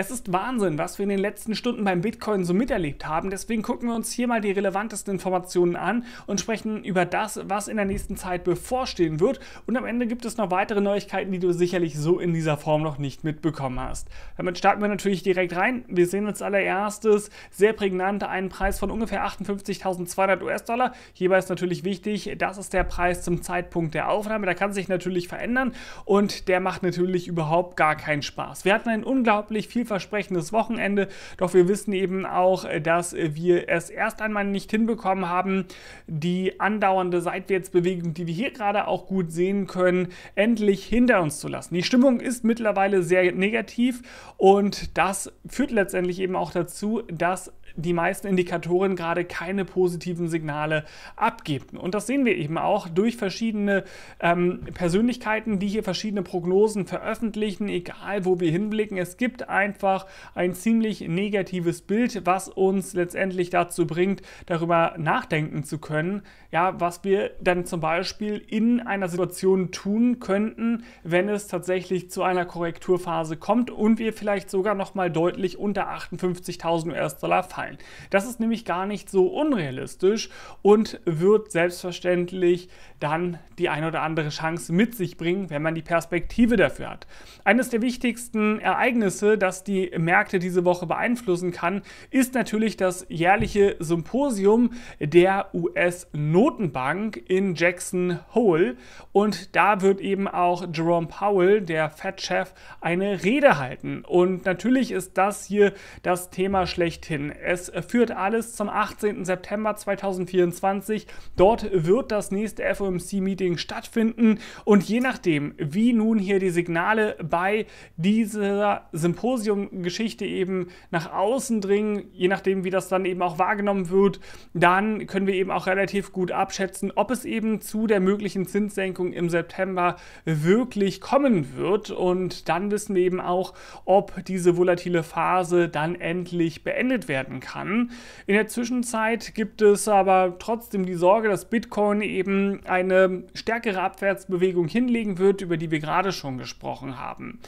Es ist Wahnsinn, was wir in den letzten Stunden beim Bitcoin so miterlebt haben. Deswegen gucken wir uns hier mal die relevantesten Informationen an und sprechen über das, was in der nächsten Zeit bevorstehen wird. Und am Ende gibt es noch weitere Neuigkeiten, die du sicherlich so in dieser Form noch nicht mitbekommen hast. Damit starten wir natürlich direkt rein. Wir sehen als allererstes sehr prägnant einen Preis von ungefähr 58.200 US-Dollar. Hierbei ist natürlich wichtig, das ist der Preis zum Zeitpunkt der Aufnahme. Da kann sich natürlich verändern und der macht natürlich überhaupt gar keinen Spaß. Wir hatten einen unglaublich viel vielversprechendes Wochenende. Doch wir wissen eben auch, äh, dass wir es erst einmal nicht hinbekommen haben, die andauernde Seitwärtsbewegung, die wir hier gerade auch gut sehen können, endlich hinter uns zu lassen. Die Stimmung ist mittlerweile sehr negativ und das führt letztendlich eben auch dazu, dass die meisten Indikatoren gerade keine positiven Signale abgeben. Und das sehen wir eben auch durch verschiedene ähm, Persönlichkeiten, die hier verschiedene Prognosen veröffentlichen, egal wo wir hinblicken. Es gibt einfach ein ziemlich negatives Bild, was uns letztendlich dazu bringt, darüber nachdenken zu können, ja, was wir dann zum Beispiel in einer Situation tun könnten, wenn es tatsächlich zu einer Korrekturphase kommt und wir vielleicht sogar nochmal deutlich unter 58.000 US-Dollar fallen fallen. Das ist nämlich gar nicht so unrealistisch und wird selbstverständlich dann die ein oder andere Chance mit sich bringen, wenn man die Perspektive dafür hat. Eines der wichtigsten Ereignisse, das die Märkte diese Woche beeinflussen kann, ist natürlich das jährliche Symposium der US-Notenbank in Jackson Hole. Und da wird eben auch Jerome Powell, der Fed-Chef, eine Rede halten. Und natürlich ist das hier das Thema schlechthin. Es führt alles zum 18. September 2024. Dort wird das nächste FOMC-Meeting stattfinden. Und je nachdem, wie nun hier die Signale bei dieser Symposium-Geschichte eben nach außen dringen, je nachdem, wie das dann eben auch wahrgenommen wird, dann können wir eben auch relativ gut abschätzen, ob es eben zu der möglichen Zinssenkung im September wirklich kommen wird. Und dann wissen wir eben auch, ob diese volatile Phase dann endlich beendet werden kann. In der Zwischenzeit gibt es aber trotzdem die Sorge, dass Bitcoin eben eine stärkere Abwärtsbewegung hinlegen wird, über die wir gerade schon gesprochen haben.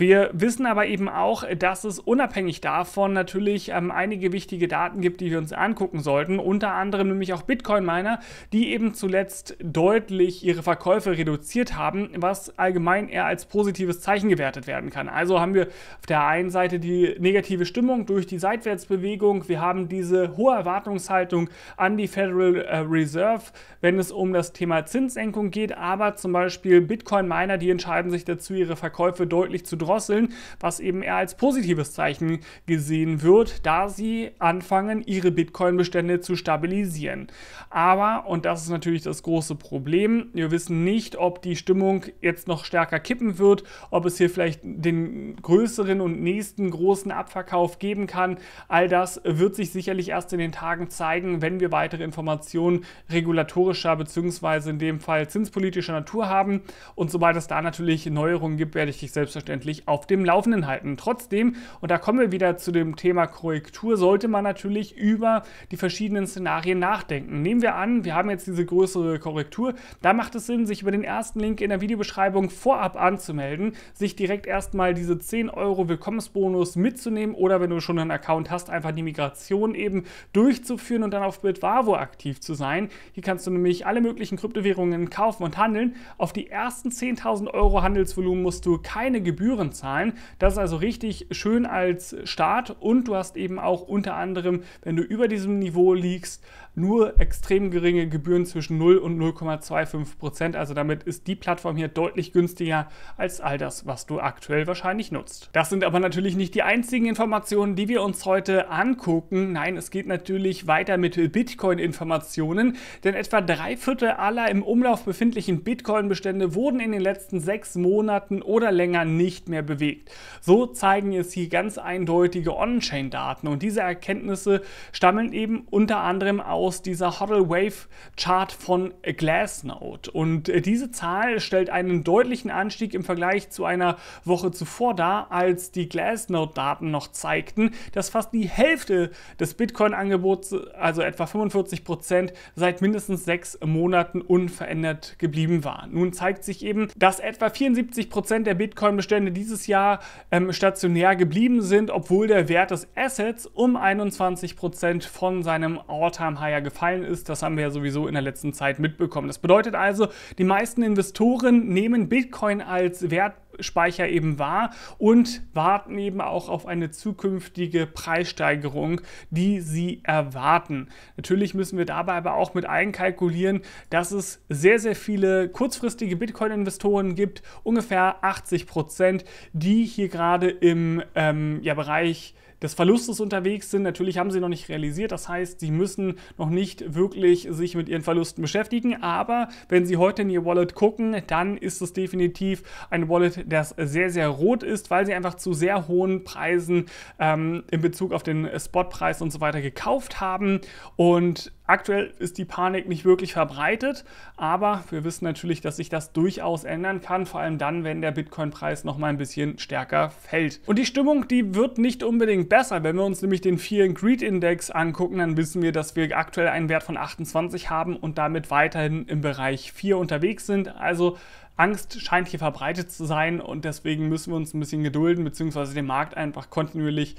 Wir wissen aber eben auch, dass es unabhängig davon natürlich ähm, einige wichtige Daten gibt, die wir uns angucken sollten. Unter anderem nämlich auch Bitcoin-Miner, die eben zuletzt deutlich ihre Verkäufe reduziert haben, was allgemein eher als positives Zeichen gewertet werden kann. Also haben wir auf der einen Seite die negative Stimmung durch die Seitwärtsbewegung. Wir haben diese hohe Erwartungshaltung an die Federal äh, Reserve, wenn es um das Thema Zinssenkung geht. Aber zum Beispiel Bitcoin-Miner, die entscheiden sich dazu, ihre Verkäufe deutlich zu drücken drosseln, was eben eher als positives Zeichen gesehen wird, da sie anfangen, ihre Bitcoin-Bestände zu stabilisieren. Aber, und das ist natürlich das große Problem, wir wissen nicht, ob die Stimmung jetzt noch stärker kippen wird, ob es hier vielleicht den größeren und nächsten großen Abverkauf geben kann. All das wird sich sicherlich erst in den Tagen zeigen, wenn wir weitere Informationen regulatorischer bzw. in dem Fall zinspolitischer Natur haben. Und sobald es da natürlich Neuerungen gibt, werde ich dich selbstverständlich natürlich auf dem Laufenden halten. Trotzdem, und da kommen wir wieder zu dem Thema Korrektur, sollte man natürlich über die verschiedenen Szenarien nachdenken. Nehmen wir an, wir haben jetzt diese größere Korrektur, da macht es Sinn, sich über den ersten Link in der Videobeschreibung vorab anzumelden, sich direkt erstmal diese 10 Euro Willkommensbonus mitzunehmen oder wenn du schon einen Account hast, einfach die Migration eben durchzuführen und dann auf Bitwavo aktiv zu sein. Hier kannst du nämlich alle möglichen Kryptowährungen kaufen und handeln. Auf die ersten 10.000 Euro Handelsvolumen musst du keine Gebühren anderen Zahlen. Das ist also richtig schön als Start und du hast eben auch unter anderem, wenn du über diesem Niveau liegst, nur extrem geringe Gebühren zwischen 0 und 0,25 Prozent. Also damit ist die Plattform hier deutlich günstiger als all das, was du aktuell wahrscheinlich nutzt. Das sind aber natürlich nicht die einzigen Informationen, die wir uns heute angucken. Nein, es geht natürlich weiter mit Bitcoin-Informationen, denn etwa drei Viertel aller im Umlauf befindlichen Bitcoin-Bestände wurden in den letzten sechs Monaten oder länger nicht mehr mehr bewegt. So zeigen es hier ganz eindeutige On-Chain-Daten und diese Erkenntnisse stammen eben unter anderem aus dieser Hodl Wave Chart von Glassnode. Und äh, diese Zahl stellt einen deutlichen Anstieg im Vergleich zu einer Woche zuvor dar, als die Glassnode-Daten noch zeigten, dass fast die Hälfte des Bitcoin-Angebots, also etwa 45 Prozent, seit mindestens sechs Monaten unverändert geblieben war. Nun zeigt sich eben, dass etwa 74 Prozent der Bitcoin-Bestände dieses Jahr ähm, stationär geblieben sind, obwohl der Wert des Assets um 21% von seinem All-Time-Higher gefallen ist. Das haben wir ja sowieso in der letzten Zeit mitbekommen. Das bedeutet also, die meisten Investoren nehmen Bitcoin als Wert Speicher eben war und warten eben auch auf eine zukünftige Preissteigerung, die sie erwarten. Natürlich müssen wir dabei aber auch mit einkalkulieren, dass es sehr, sehr viele kurzfristige Bitcoin-Investoren gibt, ungefähr 80 Prozent, die hier gerade im ähm, ja, Bereich des Verlustes unterwegs sind. Natürlich haben sie noch nicht realisiert, das heißt, sie müssen noch nicht wirklich sich mit ihren Verlusten beschäftigen, aber wenn sie heute in ihr Wallet gucken, dann ist es definitiv ein Wallet, das sehr, sehr rot ist, weil sie einfach zu sehr hohen Preisen ähm, in Bezug auf den Spotpreis und so weiter gekauft haben und Aktuell ist die Panik nicht wirklich verbreitet, aber wir wissen natürlich, dass sich das durchaus ändern kann, vor allem dann, wenn der Bitcoin-Preis noch mal ein bisschen stärker fällt. Und die Stimmung, die wird nicht unbedingt besser. Wenn wir uns nämlich den vielen Greed Index angucken, dann wissen wir, dass wir aktuell einen Wert von 28 haben und damit weiterhin im Bereich 4 unterwegs sind. Also Angst scheint hier verbreitet zu sein und deswegen müssen wir uns ein bisschen gedulden, beziehungsweise den Markt einfach kontinuierlich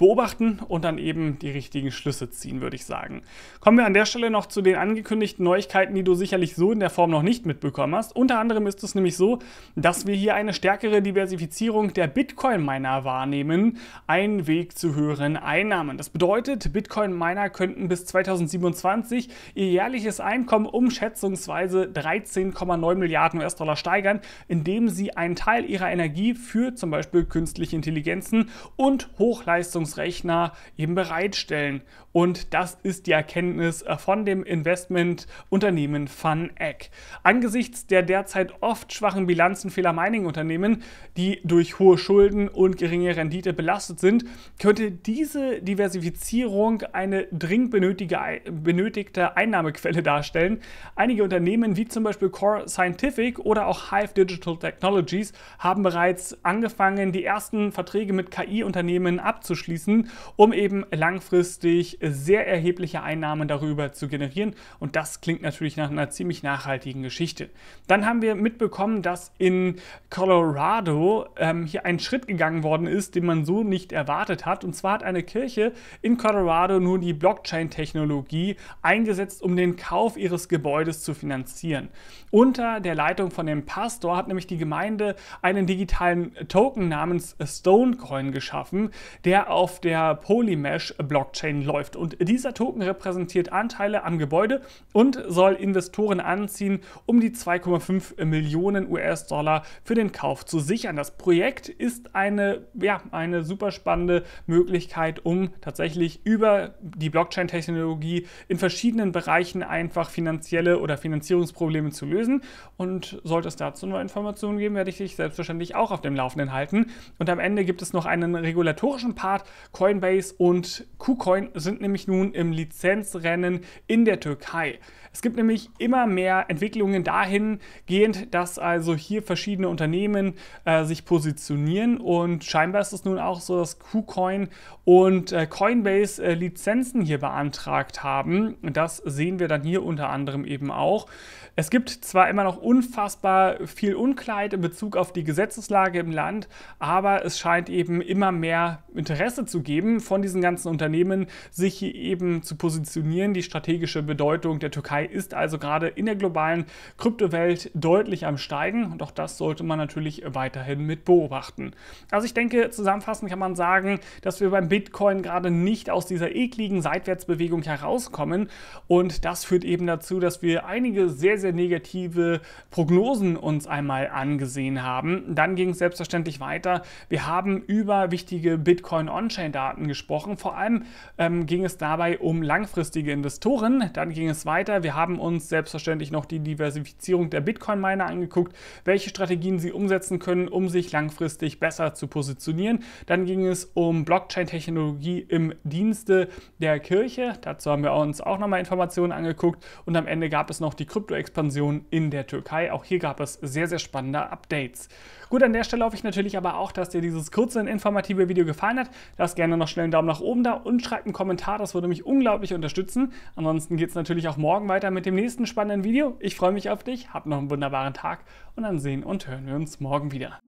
beobachten und dann eben die richtigen Schlüsse ziehen, würde ich sagen. Kommen wir an der Stelle noch zu den angekündigten Neuigkeiten, die du sicherlich so in der Form noch nicht mitbekommen hast. Unter anderem ist es nämlich so, dass wir hier eine stärkere Diversifizierung der Bitcoin-Miner wahrnehmen, ein Weg zu höheren Einnahmen. Das bedeutet, Bitcoin-Miner könnten bis 2027 ihr jährliches Einkommen um schätzungsweise 13,9 Milliarden US-Dollar steigern, indem sie einen Teil ihrer Energie für zum Beispiel künstliche Intelligenzen und Hochleistungs Verrechnungsrechner eben bereitstellen. Und das ist die Erkenntnis äh, von dem Investmentunternehmen FunEck. Angesichts der derzeit oft schwachen Bilanzen vieler Mining-Unternehmen, die durch hohe Schulden und geringe Rendite belastet sind, könnte diese Diversifizierung eine dringend benötigte Einnahmequelle darstellen. Einige Unternehmen wie zum Beispiel Core Scientific oder auch Hive Digital Technologies haben bereits angefangen, die ersten Verträge mit KI-Unternehmen abzuschließen fließen, um eben langfristig sehr erhebliche Einnahmen darüber zu generieren. Und das klingt natürlich nach einer ziemlich nachhaltigen Geschichte. Dann haben wir mitbekommen, dass in Colorado ähm, hier ein Schritt gegangen worden ist, den man so nicht erwartet hat. Und zwar hat eine Kirche in Colorado nun die Blockchain-Technologie eingesetzt, um den Kauf ihres Gebäudes zu finanzieren. Unter der Leitung von dem Pastor hat nämlich die Gemeinde einen digitalen Token namens Stonecoin geschaffen, der auf auf der Polymesh-Blockchain läuft. Und dieser Token repräsentiert Anteile am Gebäude und soll Investoren anziehen, um die 2,5 Millionen US-Dollar für den Kauf zu sichern. Das Projekt ist eine, ja, eine super spannende Möglichkeit, um tatsächlich über die Blockchain-Technologie in verschiedenen Bereichen einfach finanzielle oder Finanzierungsprobleme zu lösen. Und sollte es dazu neue Informationen geben, werde ich dich selbstverständlich auch auf dem Laufenden halten. Und am Ende gibt es noch einen regulatorischen Part, Coinbase und KuCoin sind nämlich nun im Lizenzrennen in der Türkei. Es gibt nämlich immer mehr Entwicklungen dahingehend, dass also hier verschiedene Unternehmen äh, sich positionieren und scheinbar ist es nun auch so, dass KuCoin und äh, Coinbase äh, Lizenzen hier beantragt haben. Das sehen wir dann hier unter anderem eben auch. Es gibt zwar immer noch unfassbar viel Unklarheit in Bezug auf die Gesetzeslage im Land, aber es scheint eben immer mehr Interesse Presse zu geben, von diesen ganzen Unternehmen sich hier eben zu positionieren. Die strategische Bedeutung der Türkei ist also gerade in der globalen Kryptowelt deutlich am Steigen und auch das sollte man natürlich weiterhin mit beobachten. Also ich denke, zusammenfassend kann man sagen, dass wir beim Bitcoin gerade nicht aus dieser ekligen Seitwärtsbewegung herauskommen und das führt eben dazu, dass wir einige sehr, sehr negative Prognosen uns einmal angesehen haben. Dann ging es selbstverständlich weiter. Wir haben über wichtige Bitcoin-On- On-Chain-Daten gesprochen. Vor allem ähm, ging es dabei um langfristige Investoren. Dann ging es weiter. Wir haben uns selbstverständlich noch die Diversifizierung der Bitcoin-Miner angeguckt, welche Strategien sie umsetzen können, um sich langfristig besser zu positionieren. Dann ging es um Blockchain-Technologie im Dienste der Kirche. Dazu haben wir uns auch nochmal Informationen angeguckt. Und am Ende gab es noch die Krypto-Expansion in der Türkei. Auch hier gab es sehr, sehr spannende Updates. Gut, an der Stelle hoffe ich natürlich aber auch, dass dir dieses kurze und informative Video gefallen hat. Lasst gerne noch schnell einen Daumen nach oben da und schreibt einen Kommentar, das würde mich unglaublich unterstützen. Ansonsten geht es natürlich auch morgen weiter mit dem nächsten spannenden Video. Ich freue mich auf dich, hab noch einen wunderbaren Tag und dann sehen und hören wir uns morgen wieder.